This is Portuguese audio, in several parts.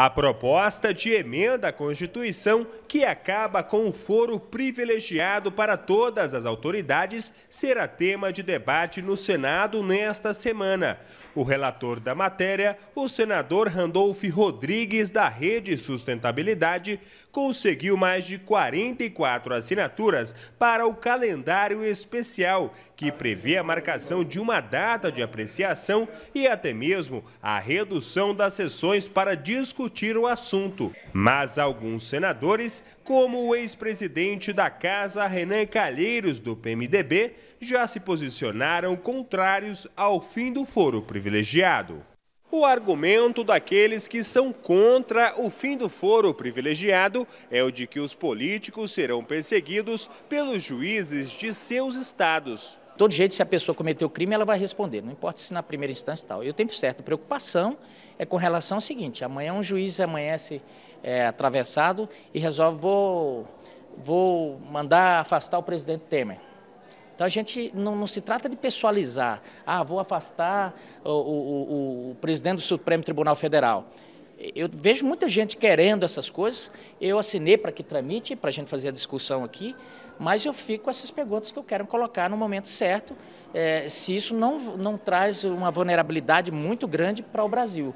A proposta de emenda à Constituição que acaba com o foro privilegiado para todas as autoridades será tema de debate no Senado nesta semana. O relator da matéria, o senador Randolph Rodrigues, da Rede Sustentabilidade, conseguiu mais de 44 assinaturas para o calendário especial, que prevê a marcação de uma data de apreciação e até mesmo a redução das sessões para discutir discutir o assunto. Mas alguns senadores, como o ex-presidente da casa Renan Calheiros, do PMDB, já se posicionaram contrários ao fim do foro privilegiado. O argumento daqueles que são contra o fim do foro privilegiado é o de que os políticos serão perseguidos pelos juízes de seus estados todo jeito, se a pessoa cometeu crime, ela vai responder, não importa se na primeira instância tal. E o tempo certo, preocupação é com relação ao seguinte, amanhã um juiz amanhece é, atravessado e resolve, vou, vou mandar afastar o presidente Temer. Então a gente não, não, se trata de pessoalizar, ah, vou afastar o, o, o, o presidente do Supremo Tribunal Federal eu vejo muita gente querendo essas coisas. Eu assinei para que tramite, para a gente fazer a discussão aqui, mas eu fico com essas perguntas que eu quero colocar no momento certo, é, se isso não, não traz uma vulnerabilidade muito grande para o Brasil.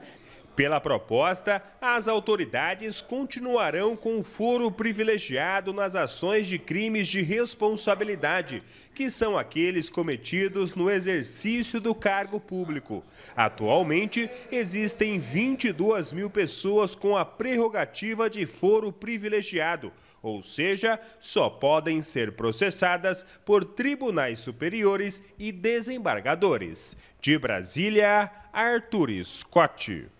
Pela proposta, as autoridades continuarão com o foro privilegiado nas ações de crimes de responsabilidade, que são aqueles cometidos no exercício do cargo público. Atualmente, existem 22 mil pessoas com a prerrogativa de foro privilegiado, ou seja, só podem ser processadas por tribunais superiores e desembargadores. De Brasília, Arthur Scott.